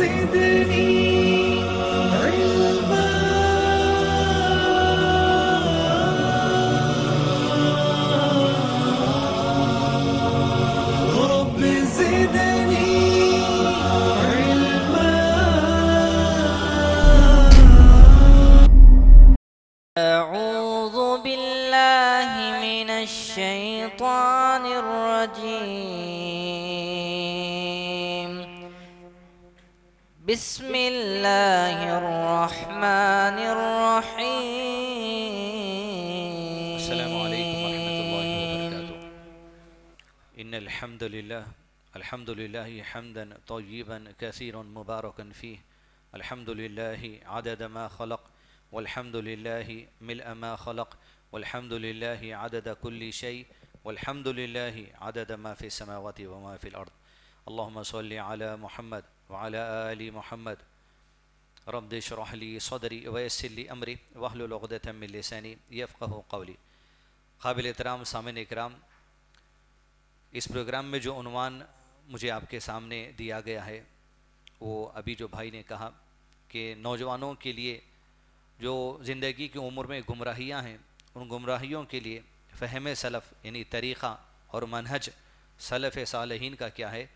see the الحمد لله حمدا طيبا كثيرا مباركا فيه الحمد لله عدد ما خلق والحمد لله ملء ما خلق والحمد لله عدد كل شيء والحمد لله عدد ما في السماوات وما في الأرض اللهم صل على محمد وعلى آل محمد رب اشرح لي صدري ويسر لي أمري واحلل عقدة من لساني يفقه قولي قابل احترام سامن اکرام اس پروگرام میں جو عنوان मुझे आपके सामने दिया गया है वो अभी जो भाई ने कहा कि नौजवानों के लिए जो ज़िंदगी की उम्र में गुमराहियाँ हैं उन गुमराहियों के लिए फ़हम सलफ़ यानी तरीक़ा और मनहज सलफ़ सालहीन का क्या है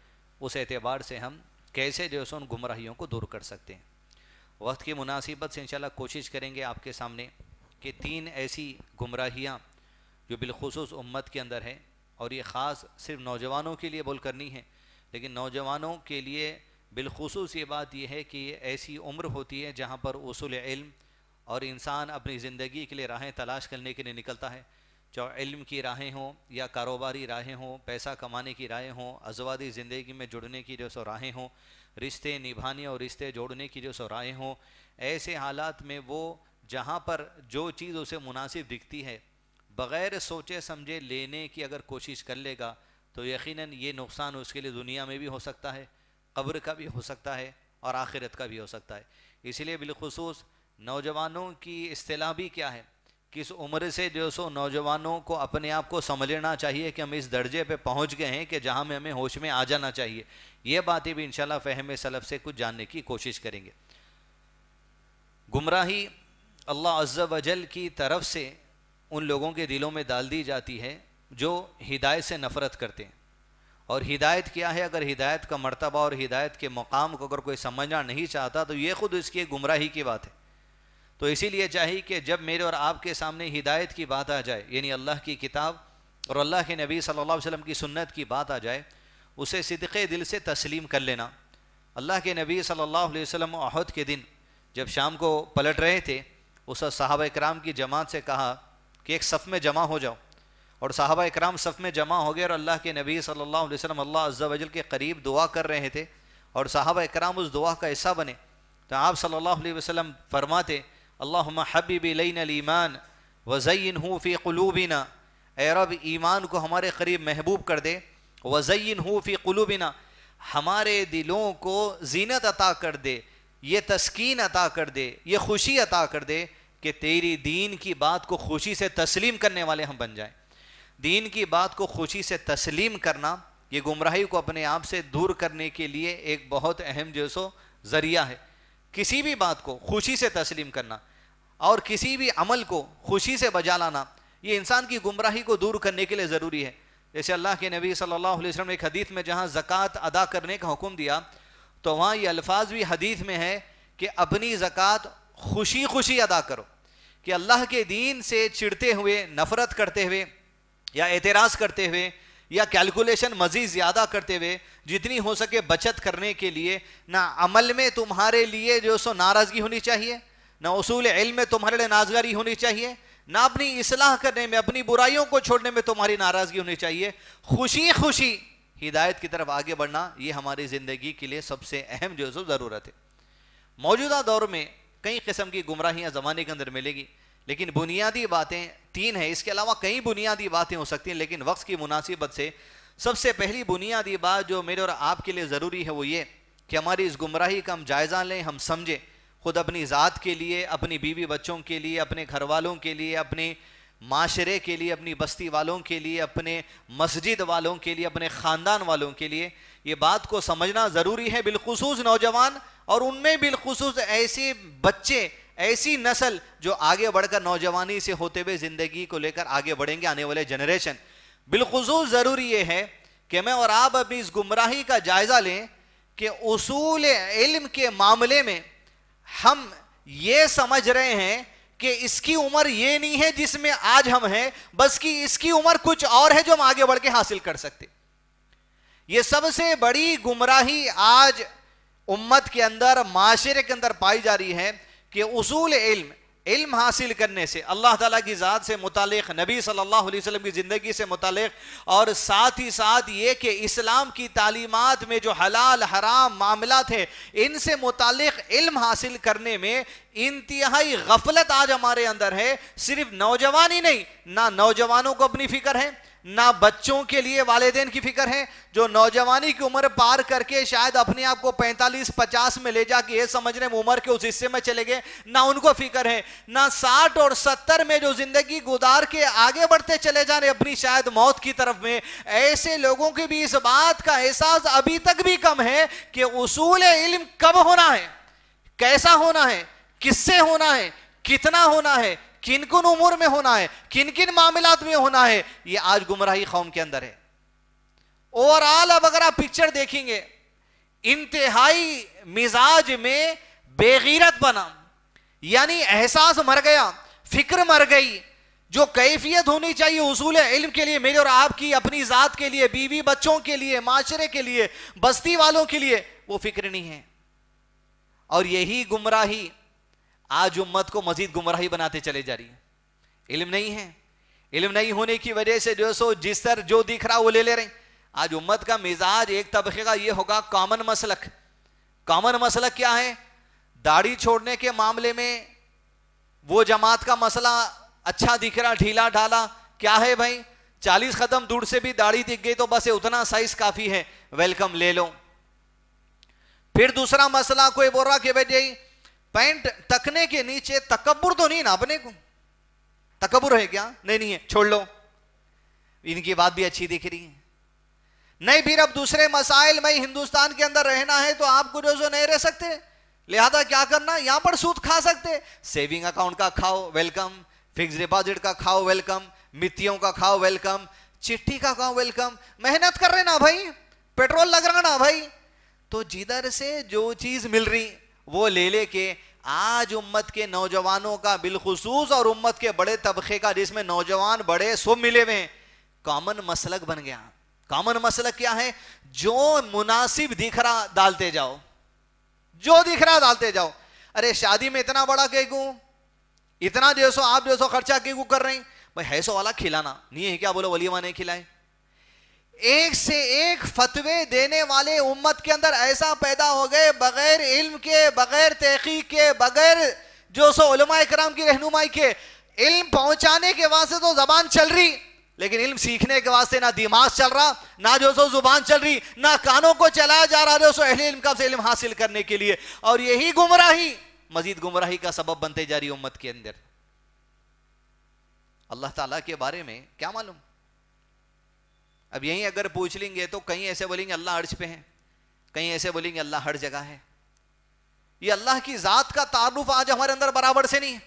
उस एतबार से हम कैसे जो है उन गुमराहियों को दूर कर सकते हैं वक्त की मुनासिबत से इनशाला कोशिश करेंगे आपके सामने कि तीन ऐसी गुमराहियाँ जो बिलखसूस उम्मत के अंदर हैं और ये ख़ास सिर्फ नौजवानों के लिए बोल करनी है लेकिन नौजवानों के लिए बिलखसूस ये बात यह है कि ऐसी उम्र होती है जहाँ पर उसूल इल्म और इंसान अपनी ज़िंदगी के लिए राहें तलाश करने के लिए निकलता है चाहे इल्म की राहें हों या कारोबारी राहें हों पैसा कमाने की राहें हों अजवादी ज़िंदगी में जुड़ने की जो सो राहें हों रिश्ते निभाने और रिश्ते जोड़ने की जो सो राहें हों ऐसे हालात में वो जहाँ पर जो चीज़ उसे मुनासिब दिखती है बग़ैर सोचे समझे लेने की अगर कोशिश कर लेगा तो यकीनन ये नुकसान उसके लिए दुनिया में भी हो सकता है कब्र का भी हो सकता है और आखिरत का भी हो सकता है इसीलिए बिलखसूस नौजवानों की असलाह भी क्या है किस उम्र से जो सो नौजवानों को अपने आप को समझना चाहिए कि हम इस दर्जे पे पहुंच गए हैं कि जहां में हमें होश में आ जाना चाहिए ये बातें भी इंशाल्लाह फ़हम सलफ़ से कुछ जानने की कोशिश करेंगे गुमराही अल्लाह अज्जा वजल की तरफ से उन लोगों के दिलों में डाल दी जाती है जो हिदायत से नफरत करते हैं और हिदायत क्या है अगर हिदायत का मर्तबा और हिदायत के मकाम को अगर कोई समझना नहीं चाहता तो ये खुद इसकी गुमराही की बात है तो इसीलिए चाहिए कि जब मेरे और आपके सामने हिदायत की बात आ जाए यानी अल्लाह की किताब और अल्लाह के नबी सल्लल्लाहु अलैहि वसल्लम की सुन्नत की बात आ जाए उसे सिदक़े दिल से तस्लीम कर लेना अल्लाह के नबी सल्लल्लाहु अलैहि वसल्लम अहद के दिन जब शाम को पलट रहे थे उस साहब कराम की जमात से कहा कि एक सफ़ में जमा हो जाओ और साहबा इकराम सफ़ में जमा हो गए और अल्लाह के नबी सल्लल्लाहु अलैहि वसल्लम अल्लाह अज्जा वजल के करीब दुआ कर रहे थे और साहबा इकराम उस दुआ का हिस्सा बने तो आप सल्लल्लाहु अलैहि वसल्लम फरमाते अल्लाह हबीब ईमान वज़ैन हूँ फ़ी कुलूबिना ए रब ईमान को हमारे करीब महबूब कर दे वज़ैन हूँ फ़ी कुलूबिना हमारे दिलों को जीनत अता कर दे ये तस्कीन अता कर दे ये खुशी अता कर दे कि तेरी दीन की बात को खुशी से तस्लीम करने वाले हम बन जाएँ दीन की बात को खुशी से तस्लीम करना ये गुमराही को अपने आप से दूर करने के लिए एक बहुत अहम जो सो ज़रिया है किसी भी बात को खुशी से तस्लीम करना और किसी भी अमल को खुशी से बजा लाना ये इंसान की गुमराही को दूर करने के लिए ज़रूरी है जैसे अल्लाह के नबी सल्लल्लाहु अलैहि वसल्लम ने एक हदीत में जहाँ ज़क़़त अदा करने का हुक्म दिया तो वहाँ ये अल्फाज भी हदीत में है कि अपनी ज़क़़त खुशी खुशी अदा करो कि अल्लाह के दीन से चिड़ते हुए नफ़रत करते हुए या एतराज़ करते हुए या कैलकुलेशन मज़ीद ज़्यादा करते हुए जितनी हो सके बचत करने के लिए ना अमल में तुम्हारे लिए जो सो नाराज़गी होनी चाहिए ना उसूल इल्म में तुम्हारे लिए नाजगारी होनी चाहिए ना अपनी इसलाह करने में अपनी बुराइयों को छोड़ने में तुम्हारी नाराज़गी होनी चाहिए खुशी खुशी हिदायत की तरफ आगे बढ़ना ये हमारी ज़िंदगी के लिए सबसे अहम जो ज़रूरत है मौजूदा दौर में कई किस्म की गुमराहियां ज़माने के अंदर मिलेगी लेकिन बुनियादी बातें तीन है इसके अलावा कई बुनियादी बातें हो सकती हैं लेकिन वक्त की मुनासिबत से सबसे पहली बुनियादी बात जो मेरे और आपके लिए ज़रूरी है वो ये कि हमारी इस गुमराही का हम जायज़ा लें हम समझें खुद अपनी ज़ात के लिए अपनी बीवी बच्चों के लिए अपने घर वालों के लिए अपने माशरे के लिए अपनी बस्ती वालों के लिए अपने मस्जिद वालों के लिए अपने ख़ानदान वालों के लिए ये बात को समझना ज़रूरी है बिलखसूस नौजवान और उनमें बिलखसूस ऐसे बच्चे ऐसी नस्ल जो आगे बढ़कर नौजवानी से होते हुए ज़िंदगी को लेकर आगे बढ़ेंगे आने वाले जनरेशन बिलखसूस ज़रूरी यह है कि मैं और आप अपनी इस गुमराही का जायज़ा लें कि उसूल इल्म के मामले में हम ये समझ रहे हैं कि इसकी उम्र ये नहीं है जिसमें आज हम हैं बस कि इसकी उम्र कुछ और है जो हम आगे बढ़ के हासिल कर सकते ये सबसे बड़ी गुमराही आज उम्मत के अंदर माशरे के अंदर पाई जा रही है कि उसूल इल्म इल्म हासिल करने से अल्लाह ताला की ज़ात से मुतक़ नबी सल्लल्लाहु अलैहि वसल्लम की ज़िंदगी से मुतक़ और साथ ही साथ ये कि इस्लाम की तालीमत में जो हलाल हराम मामला थे इनसे मुतल इल्म हासिल करने में इंतहाई गफलत आज हमारे अंदर है सिर्फ नौजवान ही नहीं ना नौजवानों को अपनी फ़िक्र है ना बच्चों के लिए वालदेन की फिक्र है जो नौजवानी की उम्र पार करके शायद अपने आप को 45-50 में ले जाके ये समझ रहे उम्र के उस हिस्से में चले गए ना उनको फिक्र है ना 60 और 70 में जो जिंदगी गुजार के आगे बढ़ते चले जा रहे अपनी शायद मौत की तरफ में ऐसे लोगों की भी इस बात का एहसास अभी तक भी कम है कि उसूल इल्म कब होना है कैसा होना है किससे होना है कितना होना है किन किन उम्र में होना है किन किन मामला में होना है ये आज गुमराही कौम के अंदर है ओवरऑल अब अगर आप पिक्चर देखेंगे इंतहाई मिजाज में बेगीरत बना यानी एहसास मर गया फिक्र मर गई जो कैफियत होनी चाहिए उसूल इल्म के लिए मेरे और आपकी अपनी ज़ात के लिए बीवी बच्चों के लिए माशरे के लिए बस्ती वालों के लिए वो फिक्र नहीं है और यही गुमराही आज उम्मत को मजीद गुमराही बनाते चले जा रही है इल्म नहीं है इल्म नहीं होने की वजह से जो सो जिस तरह जो दिख रहा वो ले ले रहे आज उम्मत का मिजाज एक तबके का ये होगा कॉमन मसलक कॉमन मसलक क्या है दाढ़ी छोड़ने के मामले में वो जमात का मसला अच्छा दिख रहा ढीला ढाला क्या है भाई चालीस कदम दूर से भी दाढ़ी दिख गई तो बस उतना साइज काफी है वेलकम ले लो फिर दूसरा मसला कोई बोल रहा कि भाई पैंट तकने के नीचे तकबर तो नहीं ना अपने को तकबर है क्या नहीं नहीं है छोड़ लो इनकी बात भी अच्छी दिख रही है नहीं फिर अब दूसरे मसाइल में हिंदुस्तान के अंदर रहना है तो आप जो नहीं रह सकते लिहाजा क्या करना यहां पर सूद खा सकते सेविंग अकाउंट का खाओ वेलकम फिक्स डिपॉजिट का खाओ वेलकम मित्तियों का खाओ वेलकम चिट्ठी का खाओ वेलकम मेहनत कर रहे ना भाई पेट्रोल लग रहा ना भाई तो जिधर से जो चीज मिल रही वो ले लेके आज उम्मत के नौजवानों का बिलखसूस और उम्मत के बड़े तबके का जिसमें नौजवान बड़े सब मिले हुए कॉमन मसलक बन गया कॉमन मसलक क्या है जो मुनासिब दिख रहा डालते जाओ जो दिख रहा डालते जाओ अरे शादी में इतना बड़ा केकू इतना जो आप जो सो खर्चा केकू कर रही भाई हैसो वाला खिलाना नहीं है क्या बोलो वलीमा नहीं खिलाए एक से एक फतवे देने वाले उम्मत के अंदर ऐसा पैदा हो गए बगैर इल्म के बगैर तहकीक के बगैर जो सो कराम की रहनुमाई के इल्म पहुंचाने के वास्ते तो जबान चल रही लेकिन इल्म सीखने के वास्ते ना दिमाग चल रहा ना जो सो जुबान चल रही ना कानों को चलाया जा रहा जो सो अहले इल्म का से इल्म हासिल करने के लिए और यही गुमराही मजीद गुमराही का सबब बनते जा रही उम्मत के अंदर अल्लाह ताला के बारे में क्या मालूम अब यहीं अगर पूछ लेंगे तो कहीं ऐसे बोलेंगे अल्लाह अर्ज पे है कहीं ऐसे बोलेंगे अल्लाह हर जगह है ये अल्लाह की ज़ात का तारुफ आज हमारे अंदर बराबर से नहीं है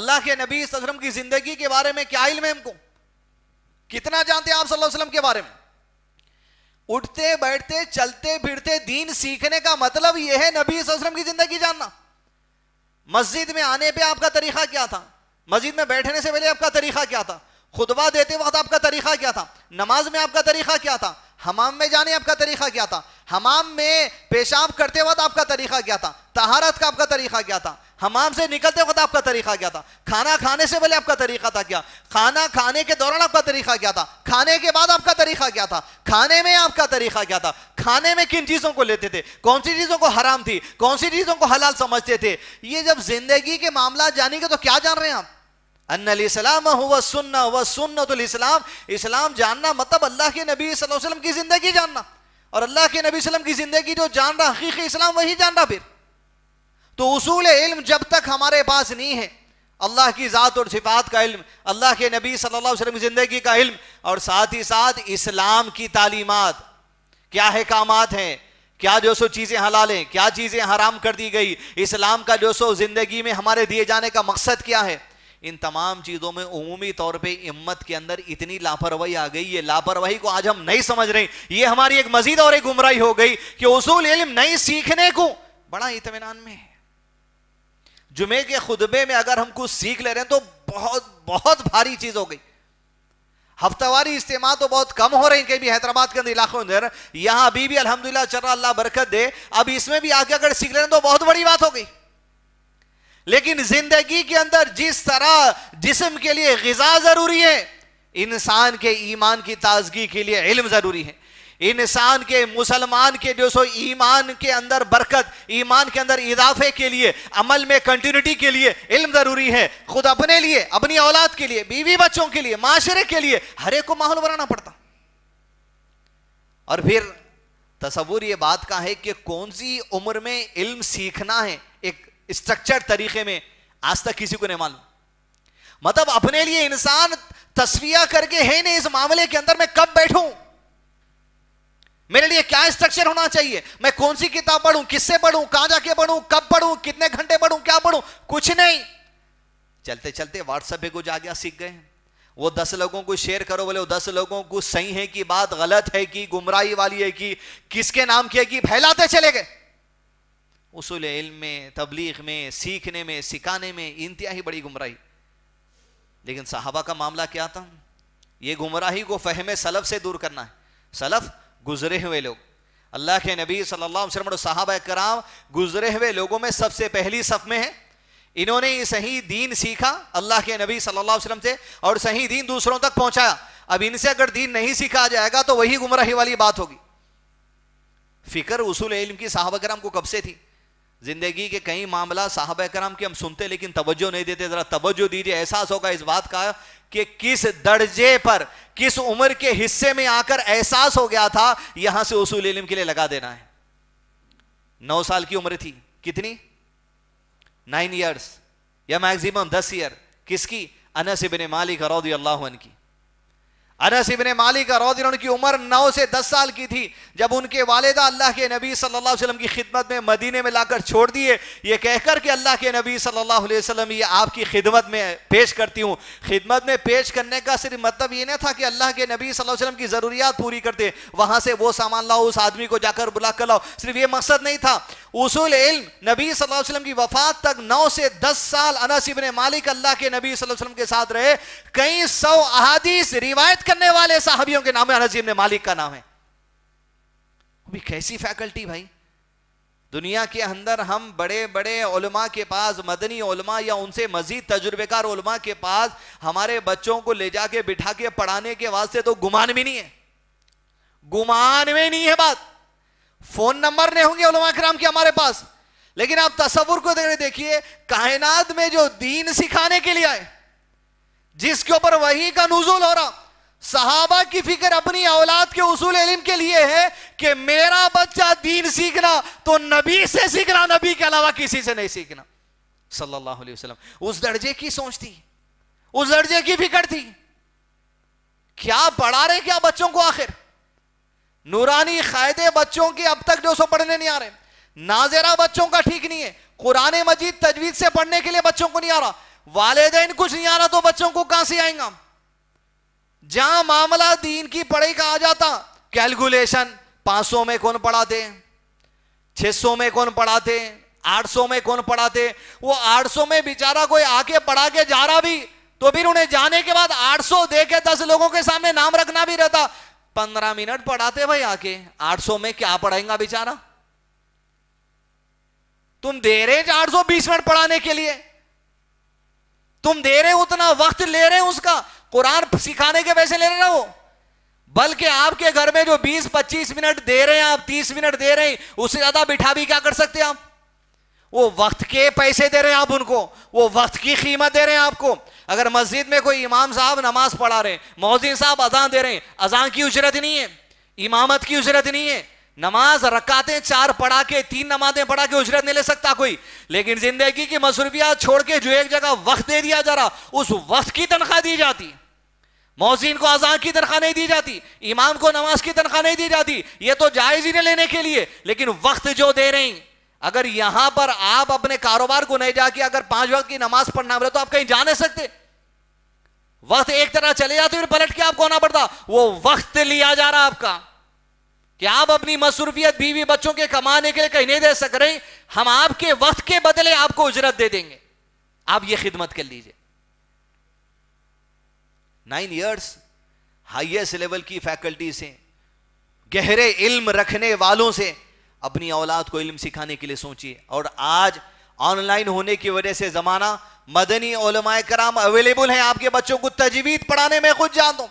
अल्लाह के नबी सजरम की ज़िंदगी के बारे में क्या इलम है हमको कितना जानते हैं आप सल्लल्लाहु अलैहि वसल्लम के बारे में उठते बैठते चलते फिरते दीन सीखने का मतलब यह है नबी वसल्लम की ज़िंदगी जानना मस्जिद में आने पे आपका तरीका क्या था मस्जिद में बैठने से पहले आपका तरीका क्या था खुतबा देते वक्त आपका तरीका क्या था नमाज में आपका तरीका क्या था हमाम में जाने आपका तरीका क्या था हमाम में पेशाब करते वक्त आपका तरीका क्या था तहारत का आपका तरीका क्या था हमाम से निकलते वक्त आपका तरीका क्या था खाना खाने से पहले आपका तरीका था क्या खाना खाने के दौरान आपका तरीका क्या था खाने के बाद आपका तरीका क्या था खाने में आपका तरीका क्या था खाने में किन चीज़ों को लेते थे कौन सी चीज़ों को हराम थी कौन सी चीज़ों को हलाल समझते थे ये जब जिंदगी के मामला जानेंगे तो क्या जान रहे हैं आप अन्नलाम हुआ सुन्ना हुआ सुन्न तो इस्लाम इस्लाम जानना मतलब अल्लाह के नबी वसल्लम की ज़िंदगी जानना और अल्लाह के नबी वसल्लम की ज़िंदगी जो जान रहा हकीकी इस्लाम वही जान रहा फिर तो उसूल इल्म जब तक हमारे पास नहीं है अल्लाह की ज़ात और सिफात का इल्म अल्लाह के नबी सल्लल्लाहु अलैहि वसल्लम की ज़िंदगी का इल्म और साथ ही साथ इस्लाम की तालीमत क्या कामात हैं क्या जो सो चीज़ें हलाल हैं क्या चीज़ें हराम कर दी गई इस्लाम का जो सो ज़िंदगी में हमारे दिए जाने का मकसद क्या है इन तमाम चीज़ों में उमूमी तौर पे इम्मत के अंदर इतनी लापरवाही आ गई है लापरवाही को आज हम नहीं समझ रहे ये हमारी एक मजीद और एक गुमराही हो गई कि उसूल इलम नहीं सीखने को बड़ा इतमान में है जुमे के खुतबे में अगर हम कुछ सीख ले रहे हैं तो बहुत बहुत भारी चीज़ हो गई हफ्तावारी इस्तेमाल तो बहुत कम हो रहे हैं भी हैदराबाद के अंदर इलाकों अंदर यहां अभी भी अलहमदिल्ला चल रहा अल्लाह बरकत दे अब इसमें भी आगे अगर सीख ले रहे हैं तो बहुत बड़ी बात हो गई लेकिन जिंदगी के अंदर जिस तरह जिसम के लिए गजा जरूरी है इंसान के ईमान की ताजगी के लिए इल्म जरूरी है इंसान के मुसलमान के जो सो ईमान के अंदर बरकत ईमान के अंदर इजाफे के लिए अमल में कंटिन्यूटी के लिए इल्म ज़रूरी है खुद अपने लिए अपनी औलाद के लिए बीवी बच्चों के लिए माशरे के लिए हर एक को माहौल बनाना पड़ता और फिर तस्वूर ये बात का है कि कौन सी उम्र में इल्म सीखना है स्ट्रक्चर तरीके में आज तक किसी को नहीं मालूम मतलब अपने लिए इंसान तस्वीर करके है नहीं इस मामले के अंदर मैं कब बैठूं मेरे लिए क्या स्ट्रक्चर होना चाहिए मैं कौन सी किताब पढ़ू किससे पढ़ू कहां जाके पढ़ू कब पढ़ू कितने घंटे पढ़ू क्या पढ़ू कुछ नहीं चलते चलते व्हाट्सएप पे कुछ आ गया सीख गए वो दस लोगों को शेयर करो बोले वो दस लोगों को सही है कि बात गलत है कि गुमराही वाली है कि किसके नाम की है कि फैलाते चले गए उसूल इल्म में तबलीग में सीखने में सिखाने में इंतहाई बड़ी गुमराही लेकिन साहबा का मामला क्या था ये गुमराही को फहम सलफ से दूर करना है सलफ गुजरे हुए लोग अल्लाह के नबी सल्लल्लाहु अलैहि वसल्लम साहबा कराम गुजरे हुए लोगों में सबसे पहली सफ में है इन्होंने ये सही दीन सीखा अल्लाह के नबी सल्लल्लाहु अलैहि वसल्लम से और सही दीन दूसरों तक पहुंचाया अब इनसे अगर दीन नहीं सीखा जाएगा तो वही गुमराही वाली बात होगी फिक्र उसूल इल्म की साहबा कराम को कब से थी जिंदगी के कई मामला साहब कराम की हम सुनते लेकिन तवज्जो नहीं देते ज़रा तवज्जो दीजिए एहसास होगा इस बात का कि किस दर्जे पर किस उम्र के हिस्से में आकर एहसास हो गया था यहां से उसूल इलम के लिए लगा देना है नौ साल की उम्र थी कितनी नाइन ईयर्स या मैक्सिमम दस ईयर किसकी अनस बिन मालिक रौदी अल्लाह की अनस इबन मालिक रौदिन उनकी उम्र नौ से दस साल की थी जब उनके वालदा अल्लाह के नबी सल्लल्लाहु अलैहि वसल्लम की खिदमत में मदीने में लाकर छोड़ दिए ये कहकर के अल्लाह के नबी सल्लल्लाहु अलैहि वसल्लम ये आपकी खिदमत में पेश करती हूँ खिदमत में पेश करने का सिर्फ मतलब ये नहीं था कि अल्लाह के नबी सल वसलम की ज़रूरियात पूरी करते वहाँ से वो सामान लाओ उस आदमी को जाकर बुला कर लाओ सिर्फ ये मकसद नहीं था उसूल इल्म नबी सल्लल्लाहु अलैहि वसल्लम की वफात तक नौ से दस साल अनस इबन मालिक अल्लाह के नबी सल्लल्लाहु अलैहि वसल्लम के साथ रहे कई सौ अहादीस रिवायत करने वाले साहबियों के नाम है अनजीब ने मालिक का नाम है अभी कैसी फैकल्टी भाई दुनिया के अंदर हम बड़े बड़े उलमा के पास मदनी उलमा या उनसे मजीद तजुर्बेकार उलमा के पास हमारे बच्चों को ले जाके बिठा के पढ़ाने के वास्ते तो गुमान भी नहीं है गुमान में नहीं है बात फोन नंबर नहीं होंगे उलमा कराम के हमारे पास लेकिन आप तस्वुर को देखिए कायनात में जो दीन सिखाने के लिए आए जिसके ऊपर वही का नजूल हो रहा सहाबा की फिक्र अपनी औलाद के उसूल इलम के लिए है कि मेरा बच्चा दीन सीखना तो नबी से सीखना नबी के अलावा किसी से नहीं सीखना सल्लल्लाहु अलैहि वसल्लम उस दर्जे की सोच थी उस दर्जे की फिक्र थी क्या पढ़ा रहे क्या बच्चों को आखिर नूरानी कायदे बच्चों के अब तक जो सो पढ़ने नहीं आ रहे नाजेरा बच्चों का ठीक नहीं है कुरान मजीद तजवीज से पढ़ने के लिए बच्चों को नहीं आ रहा वालदेन कुछ नहीं आ रहा तो बच्चों को कहां से आएंगा जहां मामला दीन की पढ़ाई का आ जाता कैलकुलेशन 500 में कौन पढ़ाते 600 में कौन पढ़ाते 800 में कौन पढ़ाते वो 800 में बेचारा कोई आके पढ़ा के जा रहा भी तो फिर उन्हें जाने के बाद 800 दे के दस लोगों के सामने नाम रखना भी रहता 15 मिनट पढ़ाते भाई आके 800 में क्या पढ़ाएंगा बेचारा तुम दे रहे आठ सौ बीस मिनट पढ़ाने के लिए तुम दे रहे उतना वक्त ले रहे उसका कुरान सिखाने के पैसे ले रहे हो बल्कि आपके घर में जो 20-25 मिनट दे रहे हैं आप 30 मिनट दे रहे हैं उससे ज्यादा बिठा भी क्या कर सकते हैं आप वो वक्त के पैसे दे रहे हैं आप उनको वो वक्त की कीमत दे रहे हैं आपको अगर मस्जिद में कोई इमाम साहब नमाज पढ़ा रहे हैं मोहदिन साहब अजान दे रहे हैं अजान की उजरत नहीं है इमामत की उजरत नहीं है नमाज रकाते चार पढ़ा के तीन नमाजें पढ़ा के उजरत नहीं ले सकता कोई लेकिन जिंदगी की मसरूफियात छोड़ के जो एक जगह वक्त दे दिया जा रहा उस वक्त की तनख्वाह दी जाती मोहसिन को अजा की तनख्वाह नहीं दी जाती इमाम को नमाज की तनख्वाह नहीं दी जाती ये तो जायज ही नहीं लेने के लिए लेकिन वक्त जो दे रही अगर यहां पर आप अपने कारोबार को नहीं जाके अगर पांच वक्त की नमाज पढ़ना बोले तो आप कहीं जा नहीं सकते वक्त एक तरह चले जाते फिर पलट के आपको आना पड़ता वो वक्त लिया जा रहा आपका कि आप अपनी मसरूफियत बीवी बच्चों के कमाने के लिए कहीं नहीं दे सक रहे हम आपके वक्त के बदले आपको उजरत दे देंगे आप ये खिदमत कर लीजिए नाइन ईयर्स हाइएस्ट लेवल की फैकल्टी से गहरे इल्म रखने वालों से अपनी औलाद को इल्म सिखाने के लिए सोचिए और आज ऑनलाइन होने की वजह से ज़माना मदनी कराम अवेलेबल हैं आपके बच्चों को तजवीद पढ़ाने में खुद जान दो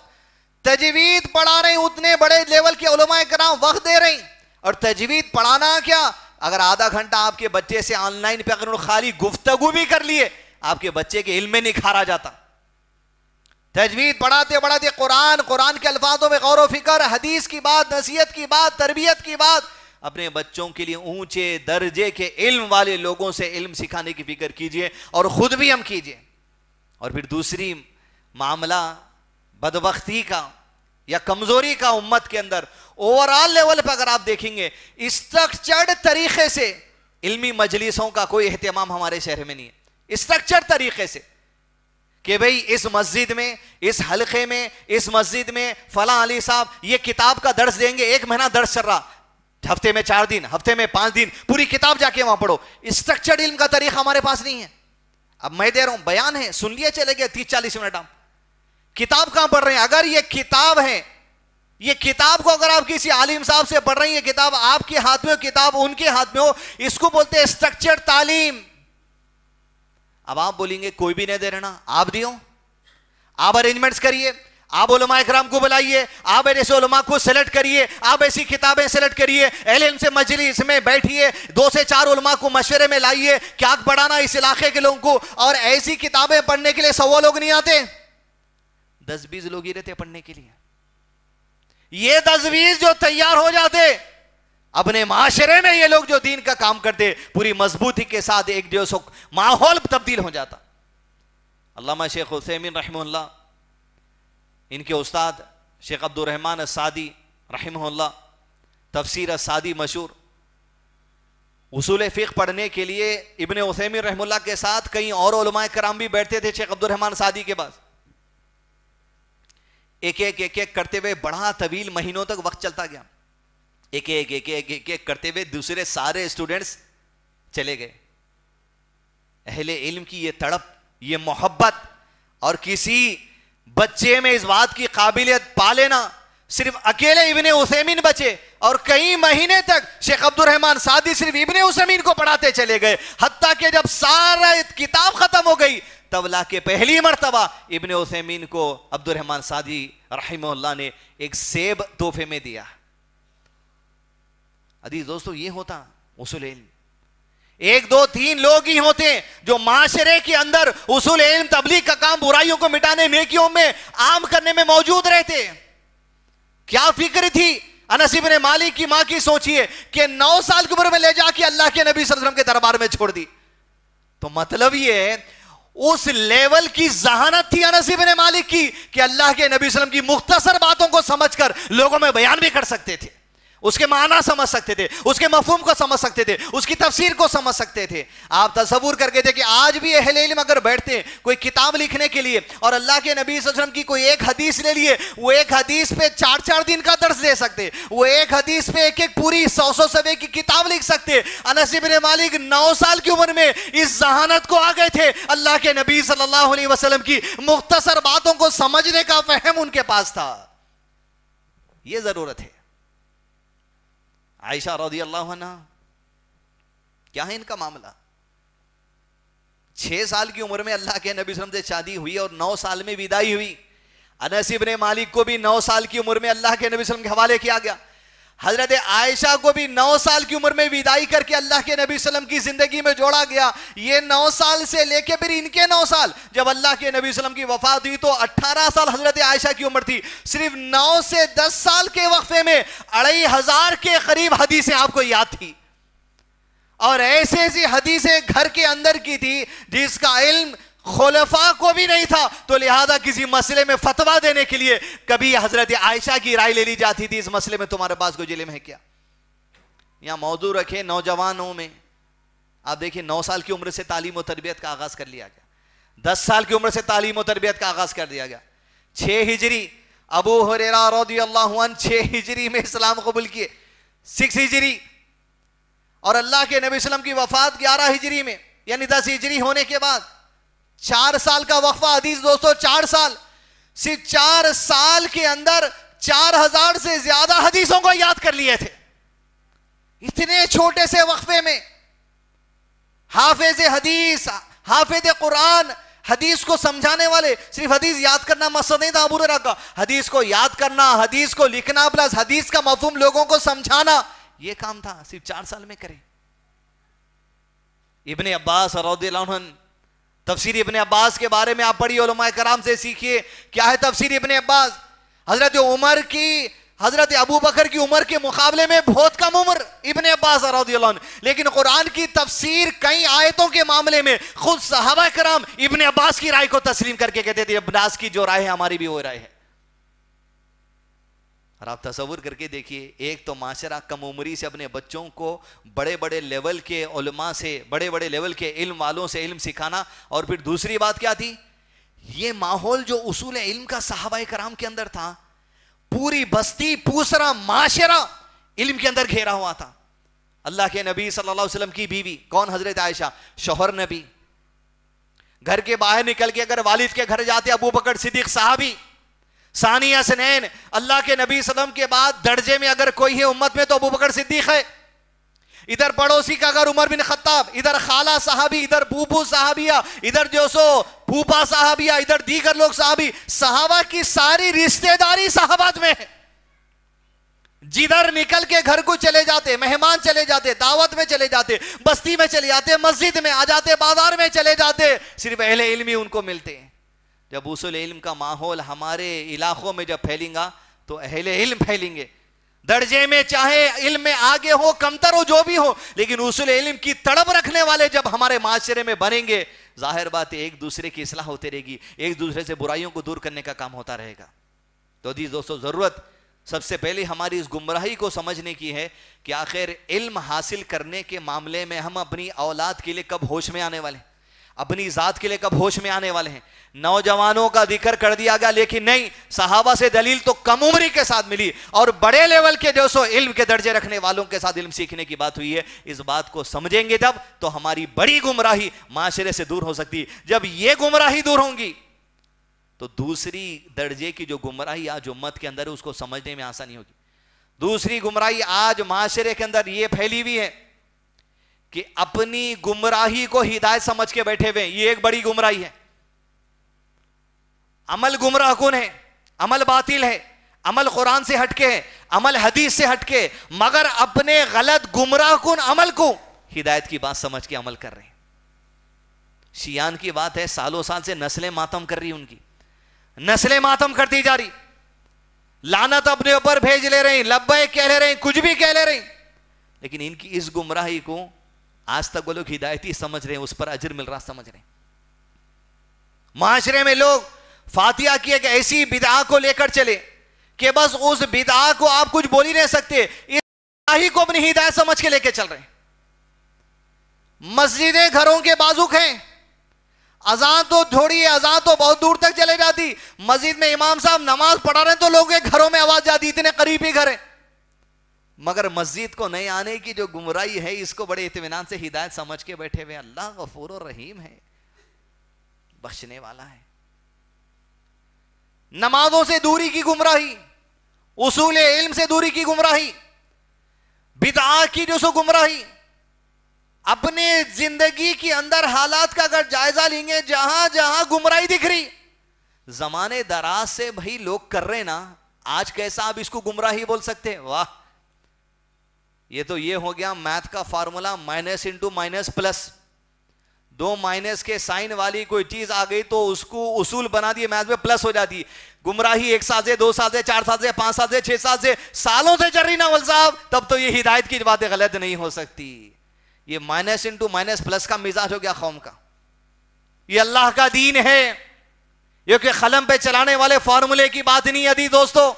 तजवीद पढ़ा रहे उतने बड़े लेवल के कराम वक्त दे रही और तजवीद पढ़ाना क्या अगर आधा घंटा आपके बच्चे से ऑनलाइन पे अगर खाली गुफ्तगु भी कर लिए आपके बच्चे के इल्म में निखारा जाता तजवीद बढ़ाते बढ़ाते कुरान कुरान के अल्फाजों में गौर फिक्र हदीस की बात नसीहत की बात तरबियत की बात अपने बच्चों के लिए ऊंचे दर्जे के इल्म वाले लोगों से इल्म सिखाने की फिक्र कीजिए और ख़ुद भी हम कीजिए और फिर दूसरी मामला बदबख्ती का या कमज़ोरी का उम्मत के अंदर ओवरऑल लेवल पर अगर आप देखेंगे स्ट्रक्चर्ड तरीके से इल्मी मजलिसों का कोई अहतमाम हमारे शहर में नहीं है स्ट्रक्चर्ड तरीके से कि भाई इस मस्जिद में इस हलके में इस मस्जिद में फला अली साहब ये किताब का दर्श देंगे एक महीना दर्श चल रहा हफ्ते में चार दिन हफ्ते में पांच दिन पूरी किताब जाके वहां पढ़ो स्ट्रक्चर इल्म का तरीका हमारे पास नहीं है अब मैं दे रहा हूं बयान है सुन लिए चले गए तीस चालीस मिनट आप किताब कहां पढ़ रहे हैं अगर ये किताब है ये किताब को अगर आप किसी आलिम साहब से पढ़ रही है किताब आपके हाथ में हो किताब उनके हाथ में हो इसको बोलते हैं स्ट्रक्चर तालीम अब आप बोलेंगे कोई भी नहीं दे रहना आप दियो आप अरेंजमेंट्स करिए आप ओलमा इकराम को बुलाइए आप ऐसे ओलमा को सेलेक्ट करिए आप ऐसी किताबें सेलेक्ट करिए एल से मजलिस में बैठिए दो से चार ओलमा को मशवरे में लाइए क्या बढ़ाना इस इलाके के लोगों को और ऐसी किताबें पढ़ने के लिए सौ लोग नहीं आते दस बीस लोग ही रहते पढ़ने के लिए ये दस बीस जो तैयार हो जाते अपने माशरे में ये लोग जो दीन का काम करते पूरी मजबूती के साथ एक सो माहौल तब्दील हो जाता अल्लामा शेख हुसैमिन रहमल्ला इनके उस्ताद शेख अब्दुलरहमान सादी रहमल्ला तफसीर सादी मशहूर उसूल फ़िक पढ़ने के लिए इबन हुसैमिन रहमल्ला के साथ कई और कराम भी बैठते थे शेख अब्दुलरहमान सादी के पास एक एक एक एक करते हुए बड़ा तवील महीनों तक वक्त चलता गया एक एक एक एक एक एक करते हुए दूसरे सारे स्टूडेंट्स चले गए अहले इल्म की ये तड़प ये मोहब्बत और किसी बच्चे में इस बात की काबिलियत पा लेना सिर्फ अकेले इबन उसेमिन बचे और कई महीने तक शेख अब्दुल रहमान सादी सिर्फ इबन उसेमिन को पढ़ाते चले गए हत्या के जब सारा किताब खत्म हो गई तब ला के पहली मरतबा इबन उसेमिन को अब्दुलरहमान सादी रही ने एक सेब तोहफे में दिया अदी दोस्तों ये होता उसूल इल्म एक दो तीन लोग ही होते जो माशरे के अंदर उसूल इल्म तबलीग का काम बुराइयों को मिटाने नेकियों में आम करने में मौजूद रहते क्या फिक्र थी अनसीब ने मालिक की मां की सोचिए कि नौ साल की उम्र में ले जाके अल्लाह के नबी वसल्लम के दरबार में छोड़ दी तो मतलब ये उस लेवल की जहानत थी अनसीब ने मालिक की कि अल्लाह के नबी वसल्लम की मुख्तसर बातों को समझकर लोगों में बयान भी कर सकते थे उसके माना समझ सकते थे उसके मफहम को समझ सकते थे उसकी तफसीर को समझ सकते थे आप तस्वूर करके थे कि आज भी अहल इलम अगर बैठते हैं कोई किताब लिखने के लिए और अल्लाह के नबी वसलम की कोई एक हदीस ले लिए वो एक हदीस पे चार चार दिन का दर्ज दे सकते वो एक हदीस पे एक एक पूरी सौ सौ सवे की किताब लिख सकते ने मालिक नौ साल की उम्र में इस जहानत को आ गए थे अल्लाह के नबी सल्लल्लाहु अलैहि वसल्लम की मुख्तसर बातों को समझने का फहम उनके पास था ये ज़रूरत है आयशा रौदी अल्लाह क्या है इनका मामला छह साल की उम्र में अल्लाह के नबी से शादी हुई और नौ साल में विदाई हुई अनसिब ने मालिक को भी नौ साल की उम्र में अल्लाह के नबी वसल्लम के हवाले किया गया हजरत आयशा को भी नौ साल की उम्र में विदाई करके अल्लाह के नबी वसलम की ज़िंदगी में जोड़ा गया ये नौ साल से लेके फिर इनके नौ साल जब अल्लाह के नबी वसलम की वफात हुई तो अट्ठारह साल हजरत आयशा की उम्र थी सिर्फ नौ से दस साल के वक्फे में अढ़ाई हज़ार के करीब हदीसें आपको याद थी और ऐसी ऐसी हदीसें घर के अंदर की थी जिसका इल्म खलफा को भी नहीं था तो लिहाजा किसी मसले में फतवा देने के लिए कभी हजरत आयशा की राय ले ली जाती थी इस मसले में तुम्हारे पास गुजिले जिले में है क्या या मौजू रखे नौजवानों में आप देखिए नौ साल की उम्र से तालीम और तरबियत का आगाज कर लिया गया दस साल की उम्र से तालीम और तरबियत का आगाज कर दिया गया छह हिजरी अबू हरेरा रौदी अल्लाह हिजरी में इस्लाम कबुल किए सिक्स हिजरी और अल्लाह के नबी वसलम की वफात ग्यारह हिजरी में यानी दस हिजरी होने के बाद चार साल का वक्फा हदीस दोस्तों चार साल सिर्फ चार साल के अंदर चार हजार से ज्यादा हदीसों को याद कर लिए थे इतने छोटे से वक्फे में हाफिज हदीस हाफिज कुरान हदीस को समझाने वाले सिर्फ हदीस याद करना मकसद नहीं था अबू रहा का हदीस को याद करना हदीस को लिखना प्लस हदीस का मफूम लोगों को समझाना यह काम था सिर्फ चार साल में करें इबन अब्बास तफसीर इबन अब्बास के बारे में आप पढ़िए कराम से सीखिए क्या है तफसीर इबन अब्बास हज़रत उमर की हज़रत अबू बकर की उम्र के मुकाबले में बहुत कम उम्र इबन अब्बास लेकिन कुरान की तफसीर कई आयतों के मामले में खुद सहाबा कराम इबन अब्बास की राय को तस्लीम करके कहते थे अब्बास की जो राय है हमारी भी वो राय है और आप तस्वर करके देखिए एक तो माशरा कम उम्री से अपने बच्चों को बड़े बड़े लेवल के उलमा से बड़े बड़े लेवल के इल्म वालों से इल्म सिखाना और फिर दूसरी बात क्या थी ये माहौल जो उसूल इल्म का साहबा कराम के अंदर था पूरी बस्ती पूसरा माशरा इल्म के अंदर घेरा हुआ था अल्लाह के नबी सल्लल्लाहु अलैहि वसल्लम की बीवी कौन हजरत आयशा शोहर नबी घर के बाहर निकल के अगर वालिद के घर जाते अबू बकर सिद्दीक साहबी सानिया सनैन अल्लाह के नबी सदम के बाद दर्जे में अगर कोई है उम्मत में तो अबू बकर सिद्दीक है इधर पड़ोसी का अगर उमर बिन खत्ताब इधर खाला साहबी इधर बूबू साहबिया इधर जो सो फूफा साहबिया इधर दीगर लोग साहबी साहबा की सारी रिश्तेदारी साहबात में है जिधर निकल के घर को चले जाते मेहमान चले जाते दावत में चले जाते बस्ती में चले जाते मस्जिद में आ जाते बाजार में चले जाते सिर्फ अहले इलमी उनको मिलते हैं जब उसूल इल्म का माहौल हमारे इलाकों में जब फैलेगा तो अहले इल्म फैलेंगे दर्जे में चाहे इल्म में आगे हो कमतर हो जो भी हो लेकिन उसूल इल्म की तड़प रखने वाले जब हमारे माशरे में बनेंगे जाहिर बात एक दूसरे की असलाह होती रहेगी एक दूसरे से बुराइयों को दूर करने का काम होता रहेगा तो दी दोस्तों ज़रूरत सबसे पहले हमारी इस गुमराही को समझने की है कि आखिर इल्म हासिल करने के मामले में हम अपनी औलाद के लिए कब होश में आने वाले हैं अपनी ज़ात के लिए कब होश में आने वाले हैं नौजवानों का जिक्र कर दिया गया लेकिन नहीं सहाबा से दलील तो कम उम्री के साथ मिली और बड़े लेवल के जो सो इल्म के दर्जे रखने वालों के साथ इल्म सीखने की बात हुई है इस बात को समझेंगे जब तो हमारी बड़ी गुमराही माशरे से दूर हो सकती जब ये गुमराही दूर होंगी तो दूसरी दर्जे की जो गुमराही आज उम्मत के अंदर है उसको समझने में आसानी होगी दूसरी गुमराही आज माशरे के अंदर यह फैली हुई है कि अपनी गुमराही को हिदायत समझ के बैठे हुए ये एक बड़ी गुमराही है अमल गुमराह कौन है अमल बातिल है अमल कुरान से हटके है अमल हदीस से हटके मगर अपने गलत गुमराह कौन अमल को हिदायत की बात समझ के अमल कर रहे हैं शियान की बात है सालों साल से नस्लें मातम कर रही उनकी नस्लें मातम करती जा रही लानत अपने ऊपर भेज ले रही लब्बे कह ले रही कुछ भी कह ले रही लेकिन इनकी इस गुमराही को आज तक वो लोग हिदायती समझ रहे हैं उस पर अजर मिल रहा समझ रहे हैं माशरे में लोग फातिया की एक ऐसी बिदा को लेकर चले कि बस उस बिदा को आप कुछ बोल ही नहीं सकते इस ही को अपनी हिदायत समझ के लेके चल रहे मस्जिदें घरों के बाजुक हैं अजान तो थोड़ी है अजान तो बहुत दूर तक चले जाती मस्जिद में इमाम साहब नमाज पढ़ा रहे तो लोग घरों में आवाज जाती इतने करीब ही घर है मगर मस्जिद को नहीं आने की जो गुमराई है इसको बड़े इतमान से हिदायत समझ के बैठे हुए अल्लाह गफूर रहीम है बख्शने वाला है नमाजों से दूरी की गुमराही उसूल इल्म से दूरी की गुमराही बिदा की जो सो गुमराही अपने जिंदगी के अंदर हालात का अगर जायजा लेंगे जहां जहां गुमराही दिख रही जमाने दराज से भाई लोग कर रहे ना आज कैसा आप इसको गुमराही बोल सकते वाह ये तो ये हो गया मैथ का formula minus into minus plus दो माइनस के साइन वाली कोई चीज आ गई तो उसको उसूल बना दिए मैथ में प्लस हो जाती गुमराही एक साथ दो साथ से चार साथ से पांच साथ से छह साथ से सालों से चल रही ना वल साहब तब तो ये हिदायत की बातें गलत नहीं हो सकती ये माइनस इंटू माइनस प्लस का मिजाज हो गया कौम का ये अल्लाह का दीन है ये कलम पे चलाने वाले फॉर्मूले की बात नहीं अदी दोस्तों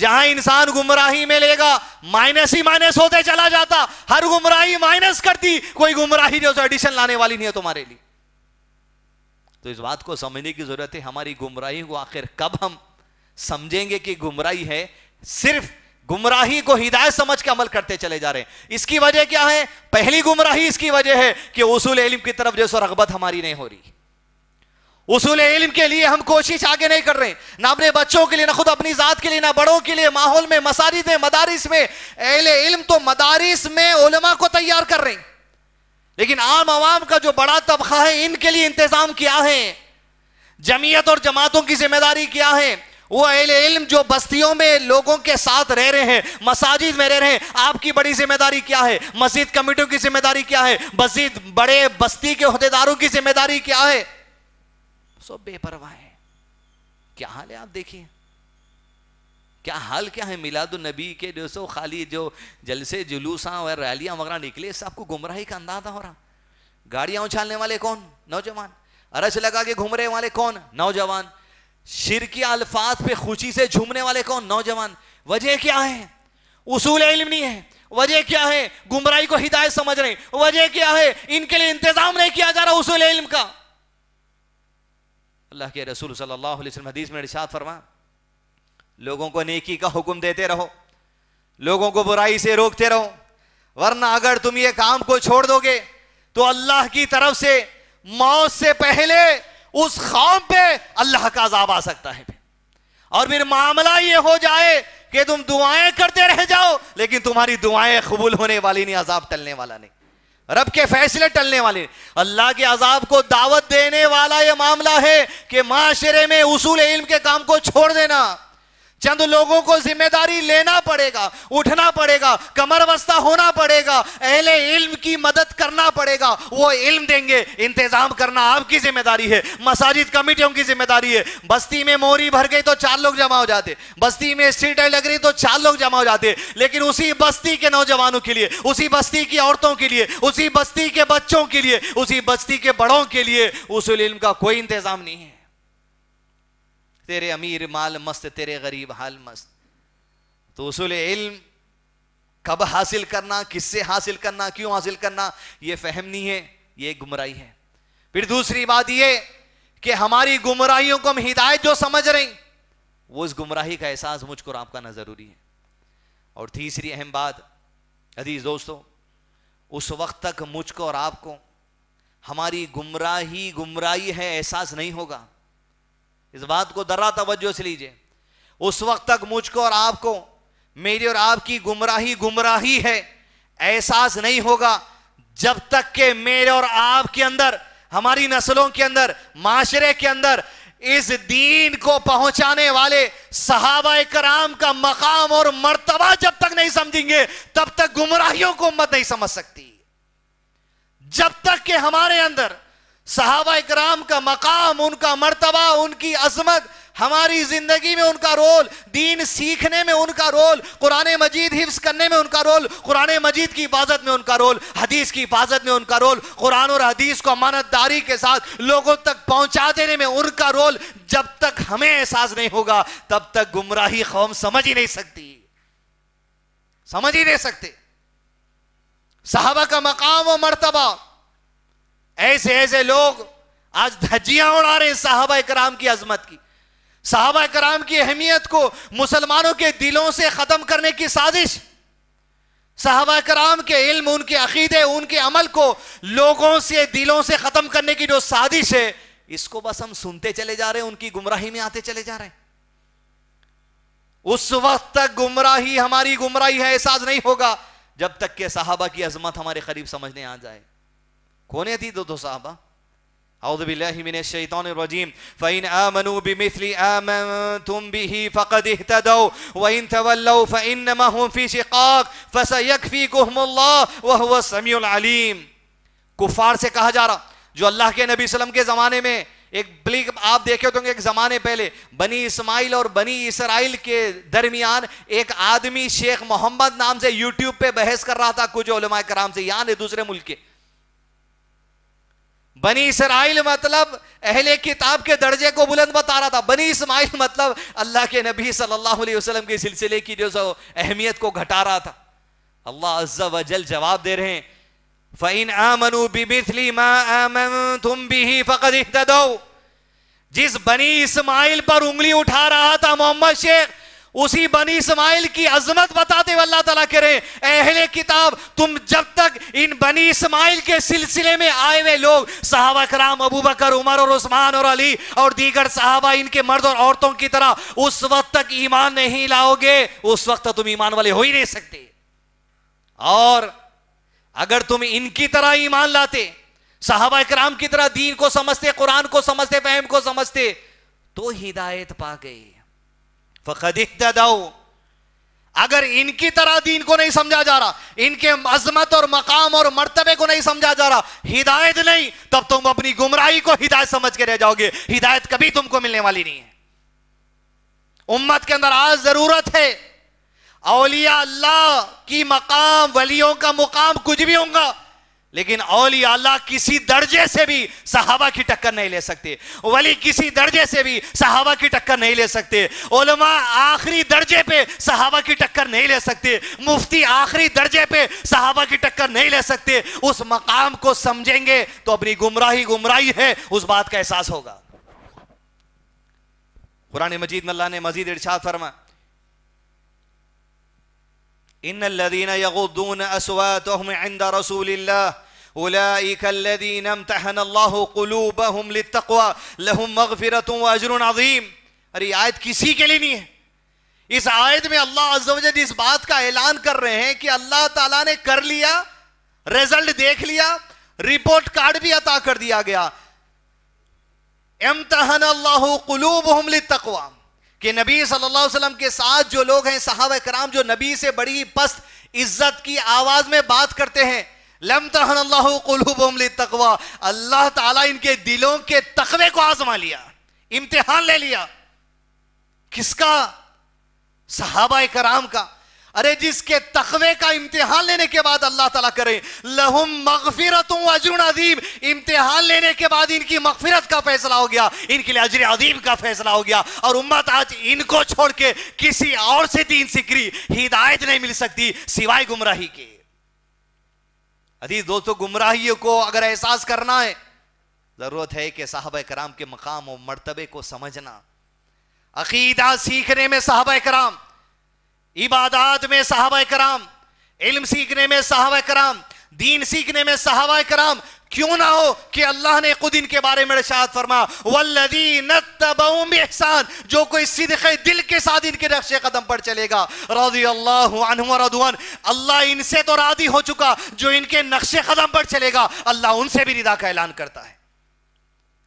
जहां इंसान गुमराही में लेगा माइनस ही माइनस होते चला जाता हर गुमराही माइनस करती कोई गुमराही नहीं एडिशन लाने वाली नहीं है तुम्हारे लिए तो इस बात को समझने की जरूरत है हमारी गुमराही को आखिर कब हम समझेंगे कि गुमराही है सिर्फ गुमराही को हिदायत समझ के अमल करते चले जा रहे हैं इसकी वजह क्या है पहली गुमराही इसकी वजह है कि उसूल इलम की तरफ जैसे रगबत हमारी नहीं हो रही उसूल इल्म के लिए हम कोशिश आगे नहीं कर रहे ना अपने बच्चों के लिए ना खुद अपनी ज़ात के लिए ना बड़ों के लिए माहौल में मसारिद में मदारिस में अहल इल्म तो मदारिस में उलमा को तैयार कर रहे हैं लेकिन आम आवाम का जो बड़ा तबका है इनके लिए इंतज़ाम क्या है जमीयत और जमातों की जिम्मेदारी क्या है वो अहल इल्म जो बस्तियों में लोगों के साथ रह रहे हैं मसाजिद में रह रहे हैं आपकी बड़ी जिम्मेदारी क्या है मस्जिद कमेटियों की जिम्मेदारी क्या है मस्जिद बड़े बस्ती के अहदेदारों की जिम्मेदारी क्या है सो बेपरवाह है क्या हाल है आप देखिए क्या हाल क्या है नबी के जो सो खाली जो जलसे जुलूसा और रैलियां वगैरह निकले सबको गुमराही का अंदाजा हो रहा गाड़ियां उछालने वाले कौन नौजवान अरस लगा के घूम रहे वाले कौन नौजवान शिर के अल्फाज पे खुशी से झूमने वाले कौन नौजवान वजह क्या है उसूल इल्म नहीं है वजह क्या है गुमराही को हिदायत समझ रहे वजह क्या है इनके लिए इंतजाम नहीं किया जा रहा उसूल इल्म का अल्लाह के रसूल सल्लल्लाहु अलैहि वसल्लम हदीस में इरशाद फरमा लोगों को नेकी का हुक्म देते रहो लोगों को बुराई से रोकते रहो वरना अगर तुम ये काम को छोड़ दोगे तो अल्लाह की तरफ से मौत से पहले उस कौम पे अल्लाह का अजाब आ सकता है और फिर मामला ये हो जाए कि तुम दुआएं करते रह जाओ लेकिन तुम्हारी दुआएं कबूल होने वाली नहीं अजाब टलने वाला नहीं रब के फैसले टलने वाले अल्लाह के अजाब को दावत देने वाला यह मामला है कि माशरे में उसूल इल्म के काम को छोड़ देना चंद लोगों को जिम्मेदारी लेना पड़ेगा उठना पड़ेगा कमर वस्ता होना पड़ेगा अहले इल्म की मदद करना पड़ेगा वो इल्म देंगे इंतजाम करना आपकी जिम्मेदारी है मसाजिद कमेटियों की जिम्मेदारी है बस्ती में मोरी भर गई तो चार लोग जमा हो जाते बस्ती में सीटें लग रही तो चार लोग जमा हो जाते लेकिन उसी बस्ती के नौजवानों के लिए उसी बस्ती की औरतों के लिए उसी बस्ती के बच्चों के लिए उसी बस्ती के बड़ों के लिए उस इल्म का कोई इंतजाम नहीं है तेरे अमीर माल मस्त तेरे गरीब हाल मस्त तो उसूल इल्म कब हासिल करना किससे हासिल करना क्यों हासिल करना ये फहम नहीं है ये गुमराही है फिर दूसरी बात ये कि हमारी गुमराहियों को हम हिदायत जो समझ रहे वो उस गुमराही का एहसास मुझको और आपका ना ज़रूरी है और तीसरी अहम बात अजीज़ दोस्तों उस वक्त तक मुझको और आपको हमारी गुमराही गुमराही है एहसास नहीं होगा इस बात को दर्रा तवज्जो से लीजिए उस वक्त तक मुझको और आपको मेरी और आपकी गुमराही गुमराही है एहसास नहीं होगा जब तक के मेरे और आपके अंदर हमारी नस्लों के अंदर माशरे के अंदर इस दीन को पहुंचाने वाले सहाबा कराम का मकाम और मर्तबा जब तक नहीं समझेंगे तब तक गुमराहियों को उम्मत नहीं समझ सकती जब तक के हमारे अंदर সাহাবা ইকারাম কা মাকাম উনকা মারতবা উনকি আজমত হামারি জিন্দেগি মে উনকা রোল দীন শিখনে মে উনকা রোল কুরআন মজিদ হিফজ karne মে উনকা রোল কুরআন মজিদ কি ইবাদত মে উনকা রোল হাদিস কি ইবাদত মে উনকা রোল কুরআন ও হাদিস কো আমানতদারি কে সাথ লোগো তক পহুंचा dene মে উনকা রোল জাবতক হামে एहसास নেহোগা তবতক গুমরাহি খম ਸਮজ হি নেহী سکتی ਸਮজি দে sakte সাহাবা কা মাকাম ও মারতবা ऐसे ऐसे लोग आज धज्जियां उड़ा रहे हैं साहबा कराम की अजमत की साहबा कराम की अहमियत को मुसलमानों के दिलों से ख़त्म करने की साजिश साहबा कराम के इल्म उनके अकीदे उनके अमल को लोगों से दिलों से ख़त्म करने की जो साजिश है इसको बस हम सुनते चले जा रहे हैं उनकी गुमराही में आते चले जा रहे हैं उस वक्त तक गुमराही हमारी गुमराही है एहसास नहीं होगा जब तक के साहबा की अजमत हमारे करीब समझने आ जाए कोने थी दो दो साहबा أعوذ بالله من الشيطان الرجيم فإن آمنوا بمثل آمنتم به فقد اهتدوا وإن تولوا فإنما هم في شقاق فسيكفيكهم الله وهو السميع العليم कुफार से कहा जा रहा जो अल्लाह के नबी वसल्लम के ज़माने में एक ब्लिक आप देखे होंगे एक ज़माने पहले बनी इस्माइल और बनी इसराइल के दरमियान एक आदमी शेख मोहम्मद नाम से यूट्यूब पे बहस कर रहा था कुछ कराम से यहाँ दूसरे मुल्क के बनी इसराइल मतलब अहले किताब के दर्जे को बुलंद बता रहा था बनी इसमाइल मतलब अल्लाह के नबी सल्लल्लाहु अलैहि वसल्लम के सिलसिले की जो सो अहमियत को घटा रहा था अल्लाह अज्जा जवाब दे रहे हैं फ़ैन आमनु बिमिथली मा आमन तुम भी ही फ़कद जिस बनी इसमाइल पर उंगली उठा रहा था मोहम्मद शेख उसी बनी इसमाइल की अजमत बताते हुए अल्लाह तला करें अहले किताब तुम जब तक इन बनी इसमाइल के सिलसिले में आए हुए लोग सहाबा कराम अबू बकर उमर और उस्मान और अली और दीगर सहाबा इनके मर्द और औरतों की तरह उस वक्त तक ईमान नहीं लाओगे उस वक्त तो तुम ईमान वाले हो ही नहीं सकते और अगर तुम इनकी तरह ईमान लाते सहाबा कराम की तरह दीन को समझते कुरान को समझते फहम को समझते तो हिदायत पा गई अगर इनकी तरह दीन को नहीं समझा जा रहा इनके अजमत और मकाम और मर्तबे को नहीं समझा जा रहा हिदायत नहीं तब तुम अपनी गुमराही को हिदायत समझ के रह जाओगे हिदायत कभी तुमको मिलने वाली नहीं है उम्मत के अंदर आज जरूरत है अलिया अल्लाह की मकाम वलियों का मुकाम कुछ भी होगा लेकिन औली अल्लाह किसी दर्जे से भी सहाबा की टक्कर नहीं ले सकते वली किसी दर्जे से भी सहाबा की टक्कर नहीं ले सकते ओलमा आखिरी दर्जे पे सहाबा की टक्कर नहीं ले सकते मुफ्ती आखिरी दर्जे पे सहाबा की टक्कर नहीं ले सकते उस मकाम को समझेंगे तो अपनी गुमराही गुमराही है उस बात का एहसास होगा पुरानी मजीद मल्ला ने मजीद इर्शाद फरमा इन الذين يغضون असवातहम عند رسول الله लदीन الذين امتحن الله قلوبهم للتقوى لهم مغفرة अजरुन عظيم अरे आयत किसी के लिए नहीं है इस आयत में अल्लाह अज्जवजल इस बात का ऐलान कर रहे हैं कि अल्लाह ताला ने कर लिया रिजल्ट देख लिया रिपोर्ट कार्ड भी अता कर दिया गया एमतहन अल्लाह कुलूबहुम लित्तक्वा कि नबी सल्लल्लाहु अलैहि वसल्लम के साथ जो लोग हैं साहब कराम जो नबी से बड़ी पस्त इज्जत की आवाज में बात करते हैं लम तकवा अल्लाह ताला इनके दिलों के तकवे को आजमा लिया इम्तिहान ले लिया किसका सहाबा कराम का अरे जिसके तखबे का इम्तिहान लेने के बाद अल्लाह तला करे लहुम मगफिरत अजुन अजीब इम्तिहान लेने के बाद इनकी मगफिरत का फैसला हो गया इनके लिए अजर अदीब का फैसला हो गया और उम्मत आज इनको छोड़ के किसी और से दीन सिकरी हिदायत नहीं मिल सकती सिवाय गुमराही के अजीज दोस्तों गुमराहियों को अगर एहसास करना है जरूरत है कि साहब कराम के मकाम और मरतबे को समझना अकीदा सीखने में साहब कराम इबादत में साहब कराम इल्म सीखने में साहब कराम दीन सीखने में सहाबा कराम क्यों ना हो कि अल्लाह ने खुद इनके बारे में रशाद फरमा वल्लदी नहसान जो कोई सिदक दिल के साथ इनके नक्शे कदम पर चलेगा रौदी अल्लाह रदुअन अल्लाह इनसे तो राधी हो चुका जो इनके नक्शे कदम पर चलेगा अल्लाह उनसे भी निदा का ऐलान करता है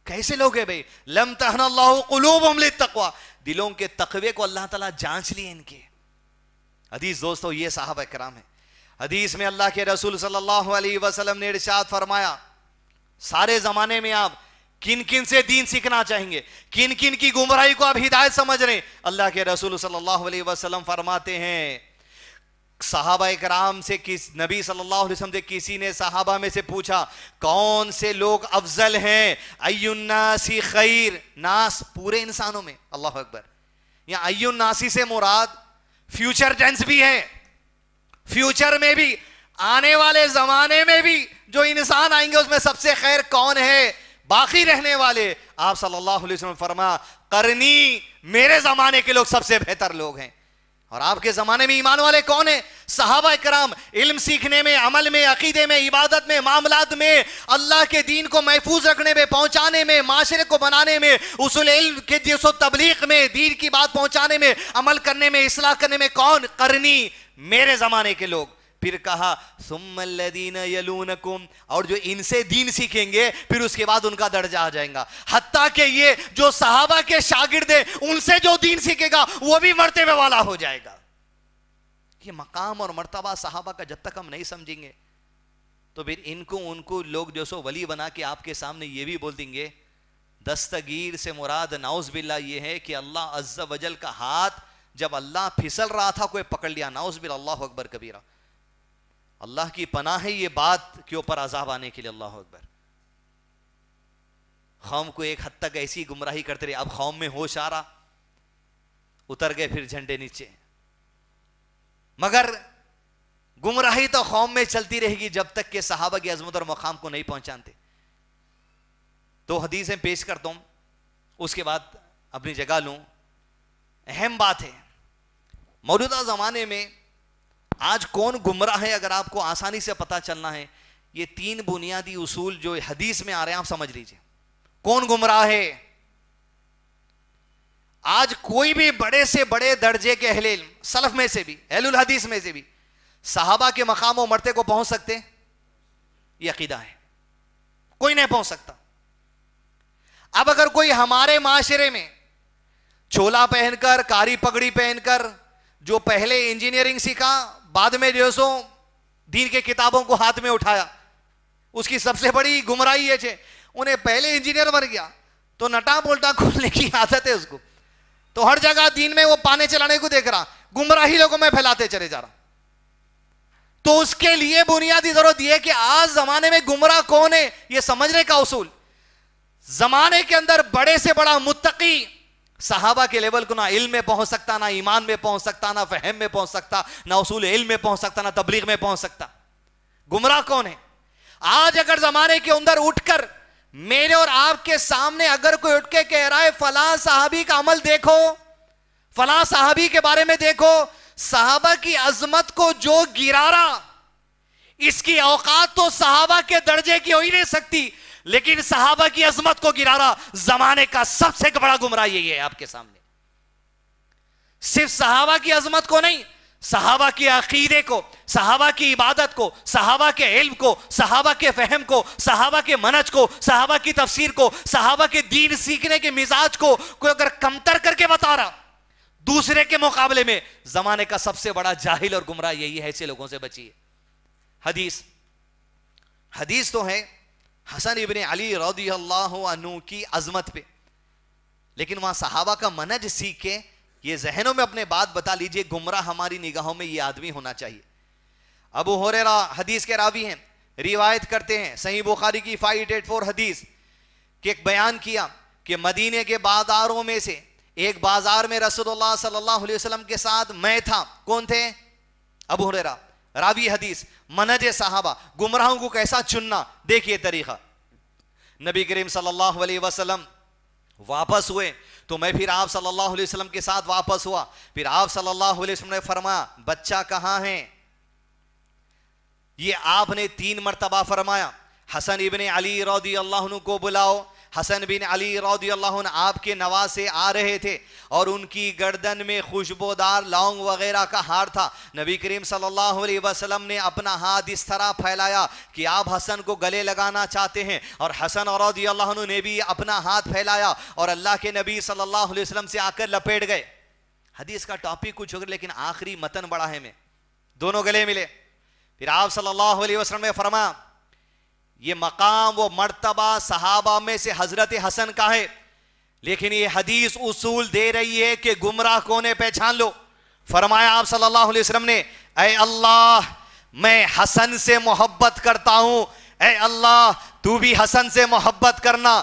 कैसे लोग भाई लम तहन अल्लाह तकवा दिलों के तकवे को अल्लाह तला जांच लिए इनके हदीस दोस्तों ये साहब कराम है हदीस में अल्लाह के रसूल सल्लल्लाहु अलैहि वसल्लम ने इरशाद फरमाया सारे जमाने में आप किन किन से दीन सीखना चाहेंगे किन किन की गुमराही को आप हिदायत समझ रहे अल्लाह के रसूल सल्लल्लाहु अलैहि वसल्लम फरमाते हैं साहबा कराम से किस नबी सल्लल्लाहु अलैहि वसल्लम से किसी ने साहबा में से पूछा कौन से लोग अफजल हैं अयुन्नासी खैर नास पूरे इंसानों में अल्लाह अकबर या अयुन्नासी से मुराद फ्यूचर टेंस भी है फ्यूचर में भी आने वाले जमाने में भी जो इंसान आएंगे उसमें सबसे खैर कौन है बाकी रहने वाले आप सल्लल्लाहु अलैहि वसल्लम फरमा करनी मेरे जमाने के लोग सबसे बेहतर लोग हैं और आपके जमाने में ईमान वाले कौन है सहाबा कराम इल्म सीखने में अमल में अकीदे में इबादत में मामलात में अल्लाह के दीन को महफूज रखने में पहुंचाने में माशरे को बनाने में उसूल इल्म के दिसो तबलीग में दीन की बात पहुंचाने में अमल करने में इसलाह करने में कौन करनी मेरे जमाने के लोग फिर कहा यलून कुम और जो इनसे दीन सीखेंगे फिर उसके बाद उनका दर्जा आ जाएगा हत्ता के ये जो सहाबा के शागिर्द उनसे जो दीन सीखेगा वो भी मरतबे वाला हो जाएगा ये मकाम और मरतबा सहाबा का जब तक हम नहीं समझेंगे तो फिर इनको उनको लोग जो सो वली बना के आपके सामने ये भी बोल देंगे दस्तगीर से मुराद नाउज बिल्ला ये है कि अल्लाह अज्जा वजल का हाथ जब अल्लाह फिसल रहा था कोई पकड़ लिया नाउज बिल्ला अल्लाह अकबर कबीरा अल्लाह की पनाह है ये बात के ऊपर अजाब आने के लिए अल्लाह अकबर कौम को एक हद तक ऐसी गुमराही करते रहे अब कौम में होश आ रहा उतर गए फिर झंडे नीचे मगर गुमराही तो कौम में चलती रहेगी जब तक के सहाबा की अजमत और मकाम को नहीं पहुंचाते तो हदीसें पेश कर दो उसके बाद अपनी जगह लू अहम बात है मौजूदा ज़माने में आज कौन गुमराह है अगर आपको आसानी से पता चलना है ये तीन बुनियादी उसूल जो हदीस में आ रहे हैं आप समझ लीजिए कौन गुमराह है आज कोई भी बड़े से बड़े दर्जे के अहले सलफ में से भी अहलुल हदीस में से भी साहबा के मकाम और मरते को पहुंच सकते ये अकीदा है कोई नहीं पहुंच सकता अब अगर कोई हमारे माशरे में चोला पहनकर कारी पगड़ी पहनकर जो पहले इंजीनियरिंग सीखा बाद में जो सो दीन के किताबों को हाथ में उठाया उसकी सबसे बड़ी गुमराही है उन्हें पहले इंजीनियर बन गया तो नटा बोल्टा खोलने की आदत है उसको तो हर जगह दीन में वो पाने चलाने को देख रहा गुमराही लोगों में फैलाते चले जा रहा तो उसके लिए बुनियादी जरूरत यह कि आज जमाने में गुमराह कौन है यह समझने का उसूल जमाने के अंदर बड़े से बड़ा मुत्तकी सहाबा के लेवल को ना इल्म में पहुंच सकता ना ईमान में पहुंच सकता ना फहम में पहुंच सकता ना उसूल इल्म में पहुंच सकता ना तबलीग में पहुंच सकता गुमराह कौन है आज अगर जमाने के अंदर उठकर मेरे और आपके सामने अगर कोई उठ के कह रहा है फला साहबी का अमल देखो फला साहबी के बारे में देखो साहबा की अजमत को जो गिरारा इसकी औकात तो साहबा के दर्जे की हो ही नहीं सकती लेकिन सहाबा की अजमत को गिरारा जमाने का सबसे बड़ा गुमराह यही है आपके सामने सिर्फ सहाबा की अजमत को नहीं सहाबा के अकीदे को सहाबा की इबादत को सहाबा के इल्म को सहाबा के फहम को सहाबा के मनज को सहाबा की तफसीर को सहाबा के दीन सीखने के मिजाज को कोई अगर कमतर करके बता रहा दूसरे के मुकाबले में जमाने का सबसे बड़ा जाहिल और गुमराह यही है ऐसे लोगों से बचिए हदीस हदीस तो है हसन इबन अली रदी अल्लाह की अजमत पे लेकिन वहां सहाबा का मनज सीख के ये जहनों में अपने बात बता लीजिए गुमराह हमारी निगाहों में ये आदमी होना चाहिए अबू होरेरा हदीस के रावी हैं रिवायत करते हैं सही बुखारी की फाइव एट फोर हदीस के एक बयान किया कि मदीने के बाजारों में से एक बाजार में रसोल्ला सल्लल्लाहु के साथ मैं था कौन थे अबू होरेरा रावी हदीस मनज साहबा गुमराहों को कैसा चुनना देखिए तरीका नबी करीम सल्लल्लाहु अलैहि वसल्लम वापस हुए तो मैं फिर आप सल्लल्लाहु अलैहि वसल्लम के साथ वापस हुआ फिर आप सल्लल्लाहु अलैहि वसल्लम ने फरमाया बच्चा कहाँ है ये आपने तीन मरतबा फरमाया हसन इबन अली रौदी अल्लाह को बुलाओ हसन बिन अली रौदी आपके नवाज से आ रहे थे और उनकी गर्दन में खुशबोदार लौंग वगैरह का हार था नबी करीम सल्लल्लाहु अलैहि वसल्लम ने अपना हाथ इस तरह फैलाया कि आप हसन को गले लगाना चाहते हैं और हसन और ने भी अपना हाथ फैलाया और अल्लाह के नबी सल्लल्लाहु अलैहि वसल्लम से आकर लपेट गए हदीस का टॉपिक कुछ हो गया लेकिन आखिरी मतन बड़ा है मैं दोनों गले मिले फिर आप सल्लल्लाहु ने फरमा ये मकाम वो मर्तबा सहाबा में से हजरत हसन का है लेकिन ये हदीस उसूल दे रही है कि गुमराह कोने पहचान लो फरमाया आप सल्लल्लाहु अलैहि वसल्लम ने अः अल्लाह मैं हसन से मोहब्बत करता हूं अय अल्लाह तू भी हसन से मोहब्बत करना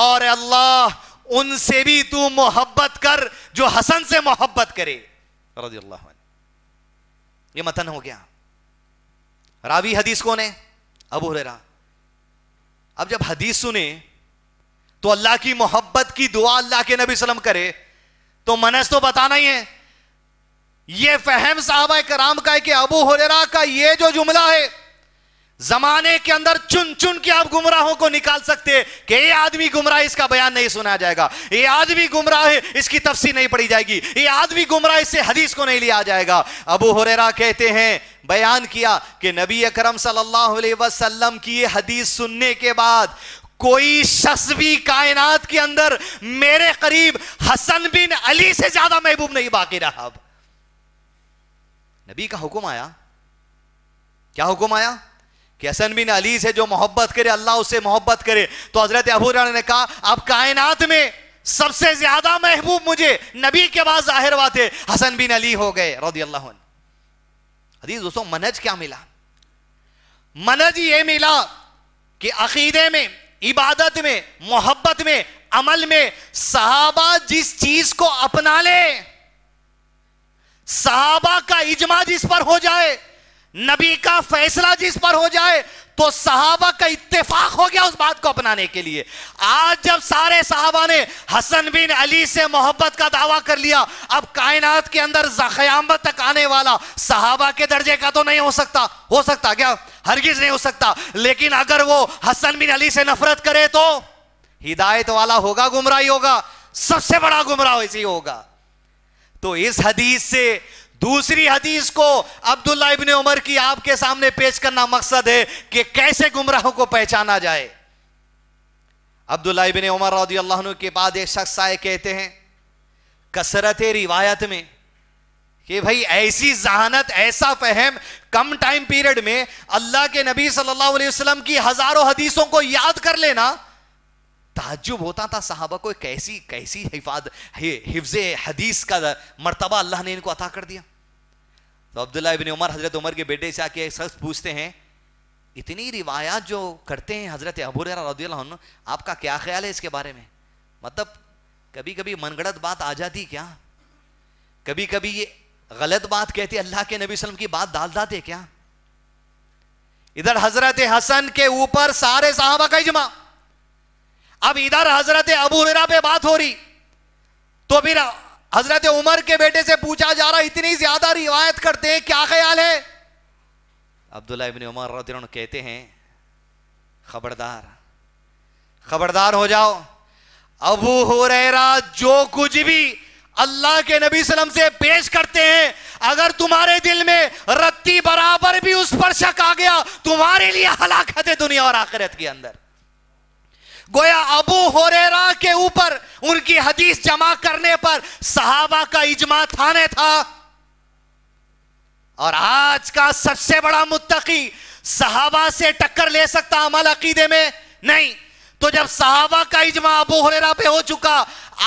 और अल्लाह उनसे भी तू मोहब्बत कर जो हसन से मोहब्बत करे ये मतन हो गया रावी हदीस कौन है अबू हुरैरा अब जब हदीस सुने तो अल्लाह की मोहब्बत की दुआ अल्लाह के नबी सलम करे तो मनस तो बताना ही है यह फहम साहब कराम का है कि अबू हुररा का यह जो जुमला है जमाने के अंदर चुन चुन के आप गुमराहों को निकाल सकते हैं कि ये आदमी गुमराह इसका बयान नहीं सुना जाएगा ये आदमी गुमराह है इसकी तफसी नहीं पड़ी जाएगी ये आदमी गुमराह इससे हदीस को नहीं लिया जाएगा अबू हुरेरा कहते हैं बयान किया कि नबी अकरम सल्लल्लाहु अलैहि वसल्लम की ये हदीस सुनने के बाद कोई शख्स भी कायनात के अंदर मेरे करीब हसन बिन अली से ज्यादा महबूब नहीं बाकी रहा अब नबी का हुक्म आया क्या हुक्म आया कि हसन बिन अली से जो मोहब्बत करे अल्लाह उससे मोहब्बत करे तो हजरत अबू ने कहा अब कायनात में सबसे ज्यादा महबूब मुझे नबी के बाद जाहिर हुआ थे हसन बिन अली हो गए रदी अल्लाह हदीस दोस्तों मनज क्या मिला मनज ये मिला कि अकीदे में इबादत में मोहब्बत में अमल में सहाबा जिस चीज को अपना ले सहाबा का इजमा जिस पर हो जाए नबी का फैसला जिस पर हो जाए तो सहाबा का इत्तेफाक हो गया उस बात को अपनाने के लिए आज जब सारे सहाबा ने हसन बिन अली से मोहब्बत का दावा कर लिया अब कायनात के अंदर जख्यामत तक आने वाला सहाबा के दर्जे का तो नहीं हो सकता हो सकता क्या हरगिज नहीं हो सकता लेकिन अगर वो हसन बिन अली से नफरत करे तो हिदायत वाला होगा गुमराह होगा सबसे बड़ा गुमराह इसी होगा तो इस हदीस से दूसरी हदीस को अब्दुल्ला इबन उमर की आपके सामने पेश करना मकसद है कि कैसे गुमराहों को पहचाना जाए अब्दुल्ला इबन उमर रौदी के बाद एक शख्स आए कहते हैं कसरत रिवायत में कि भाई ऐसी जहानत ऐसा फहम कम टाइम पीरियड में अल्लाह के नबी सल्लल्लाहु अलैहि वसल्लम की हजारों हदीसों को याद कर लेना ताज्जुब होता था साहबा को कैसी कैसी हिफाज हिफ्ज हदीस का मर्तबा अल्लाह ने इनको अता कर दिया तो अब्दुल्ला इबिन उमर हज़रत उमर के बेटे से आके एक शख्स पूछते हैं इतनी रिवायात जो करते हैं हज़रत अबूर रदील आपका क्या ख्याल है इसके बारे में मतलब कभी कभी मनगढ़त बात आ जाती क्या कभी कभी ये गलत बात कहती अल्लाह के नबी वसल्लम की बात डाल दाते क्या इधर हजरत हसन के ऊपर सारे साहबा का इजमा अब इधर हजरत अबू हरा पे बात हो रही तो फिर हजरत उमर के बेटे से पूछा जा रहा इतनी ज्यादा रिवायत करते हैं क्या ख्याल है अब्दुल्ला इबन उमर कहते हैं खबरदार खबरदार हो जाओ अबू हुरैरा जो कुछ भी अल्लाह के नबी सलम से पेश करते हैं अगर तुम्हारे दिल में रत्ती बराबर भी उस पर शक आ गया तुम्हारे लिए हलाकत है दुनिया और आखिरत के अंदर गोया अबू होरेरा के ऊपर उनकी हदीस जमा करने पर सहाबा का इजमा थाने था और आज का सबसे बड़ा मुत्तकी सहाबा से टक्कर ले सकता अमल अकीदे में नहीं तो जब सहाबा का इजमा अबू होरेरा पे हो चुका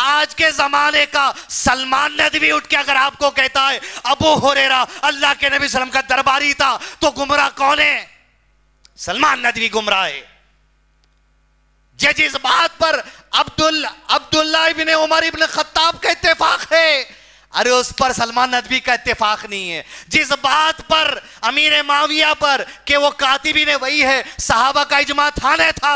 आज के जमाने का सलमान नदवी उठ के अगर आपको कहता है अबू हुरेरा अल्लाह के नबी सलम का दरबारी था तो गुमराह कौन है सलमान नदवी गुमराह है जज इस बात पर Abdul Abdullah ibn Umar ibn Khattab का इत्तेफाक है अरे उस पर सलमान नदवी का इत्तेफाक नहीं है जिस बात पर अमीर माविया पर कि वो कातिबी ने वही है साहबा का इजमा थाने था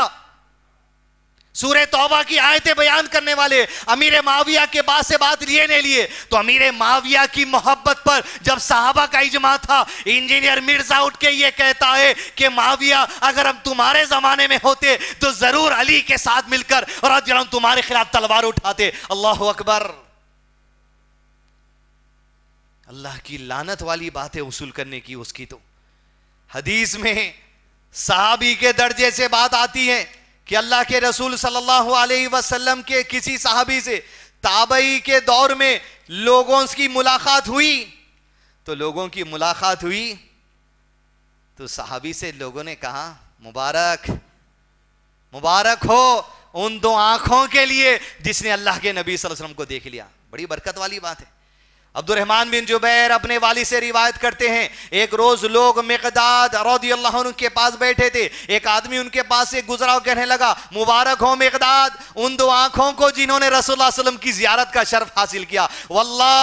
सूर्य तौबा की आयतें बयान करने वाले अमीर माविया के बाद से बात लिए ने लिए तो अमीर माविया की मोहब्बत पर जब साहबा का इजमा था इंजीनियर मिर्जा उठ के ये कहता है कि माविया अगर हम तुम्हारे जमाने में होते तो जरूर अली के साथ मिलकर और जब हम तुम्हारे खिलाफ तलवार उठाते अल्लाह अकबर अल्लाह की लानत वाली बात है वसूल करने की उसकी तो हदीस में साहबी के दर्जे से बात आती है कि अल्लाह के रसूल सल्लल्लाहु अलैहि वसल्लम के किसी साहबी से ताबई के दौर में लोगों की मुलाकात हुई तो लोगों की मुलाकात हुई तो साहबी से लोगों ने कहा मुबारक मुबारक हो उन दो आंखों के लिए जिसने अल्लाह के नबी वसल्लम को देख लिया बड़ी बरकत वाली बात है अब्दुलरहमान बिन जुबैर अपने वाली से रिवायत करते हैं एक रोज़ लोग मकदाद अल्लाह के पास बैठे थे एक आदमी उनके पास से गुजरा कहने लगा मुबारक हो मकदाद उन दो आंखों को जिन्होंने रसोल्ला वसलम की जियारत का शर्फ हासिल किया वल्ला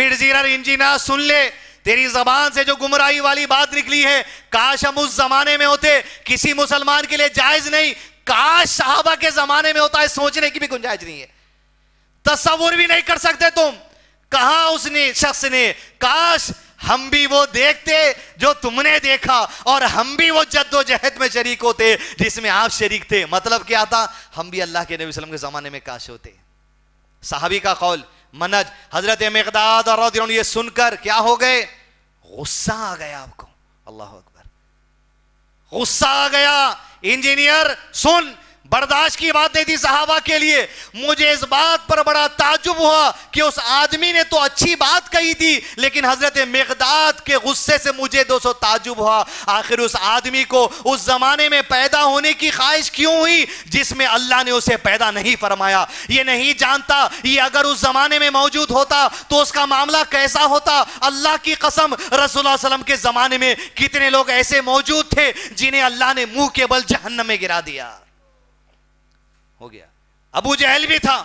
मिर्जीर इंजीना सुन ले तेरी जबान से जो गुमराही वाली बात निकली है काश हम उस जमाने में होते किसी मुसलमान के लिए जायज़ नहीं काश साहबा के जमाने में होता है सोचने की भी गुंजाइश नहीं है तस्वुर भी नहीं कर सकते तुम कहा उसने शख्स ने काश हम भी वो देखते जो तुमने देखा और हम भी वो जद्दोजहद में शरीक होते जिसमें आप शरीक थे मतलब क्या था हम भी अल्लाह के नबी वसल्लम के ज़माने में काश होते साहबी का कौल मनज हजरत मकदाद और ये सुनकर क्या हो गए गुस्सा आ गया आपको अल्लाह अकबर गुस्सा आ गया इंजीनियर सुन बर्दाश्त की बात नहीं थी सहाबा के लिए मुझे इस बात पर बड़ा ताजुब हुआ कि उस आदमी ने तो अच्छी बात कही थी लेकिन हजरत मकदाद के गुस्से से मुझे दोस्तों ताजुब हुआ आखिर उस आदमी को उस जमाने में पैदा होने की ख्वाहिश क्यों हुई जिसमें अल्लाह ने उसे पैदा नहीं फरमाया ये नहीं जानता ये अगर उस जमाने में मौजूद होता तो उसका मामला कैसा होता अल्लाह की कसम रसोल के जमाने में कितने लोग ऐसे मौजूद थे जिन्हें अल्लाह ने मुंह के बल जहन्नम में गिरा दिया हो गया अबू जहल भी था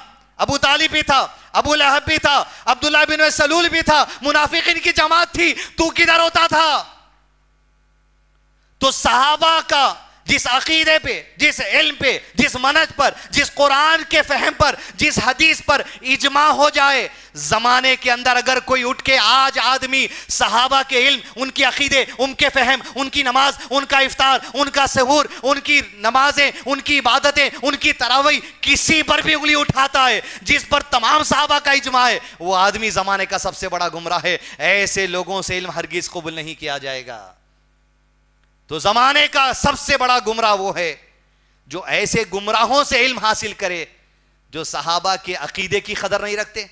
अबू तालिब भी था अबू लहब भी था अब्दुल्ला बिन सलूल भी था मुनाफिक की जमात थी तू किधर होता था तो सहाबा का जिस अकीदे पे जिस इल्म पे जिस मनज पर जिस कुरान के फहम पर जिस हदीस पर इजमा हो जाए जमाने के अंदर अगर कोई उठ के आज आदमी सहाबा के इल्म उनके अकीदे उनके फहम उनकी नमाज उनका इफ्तार उनका सहूर उनकी नमाजें उनकी इबादतें उनकी तरावई किसी पर भी उंगली उठाता है जिस पर तमाम सहाबा का इजमा है वो आदमी जमाने का सबसे बड़ा गुमराह है ऐसे लोगों से इल्म हरगिज कबूल नहीं किया जाएगा तो जमाने का सबसे बड़ा गुमराह वो है जो ऐसे गुमराहों से इल्म हासिल करे जो सहाबा के अकीदे की कदर नहीं रखते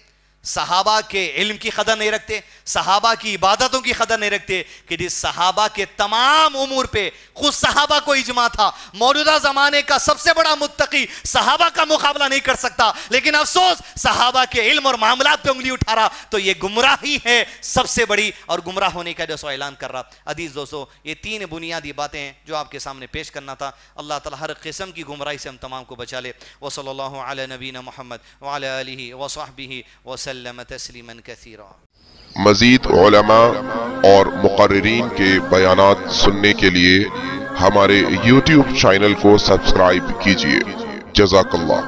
সাহাবা কে ইলম কি খদর নে রখতে সাহাবা কি ইবাদাতوں কি খদর নে রখতে কি যে সাহাবা কে तमाम উমুর পে খু সাহাবা কো ইজমা تھا মওরুদা জামানে কা সবসে বড় মুততকি সাহাবা কা মুকাabla নেহি কর sakta লেকিন আফসোস সাহাবা কে ইলম অর মামালাত পে উংলি উঠারা তো ইয়ে গুমরাহী হ্যায় সবসে বড়ি অর গুমরাহ হোনে কা দাওয়া ইলান কর রা হাদিস দোস্তো ইয়ে তিন বুনিয়াদি বাতেন জো আপকে সামনে পেশ করনা থা আল্লাহ তাআলা হর কিসম কি গুমরাহী সে হাম तमाम কো বচালে ওয়া সাল্লাল্লাহু আলা নবীনা মুহাম্মদ ওয়া আলা আলিহি ওয়া সাহবিহি ওয়া वसलम तस्लीमन कसरा मजीद और मुकर्रीन के बयान सुनने के लिए हमारे यूट्यूब चैनल को सब्सक्राइब कीजिए जजाकल्ला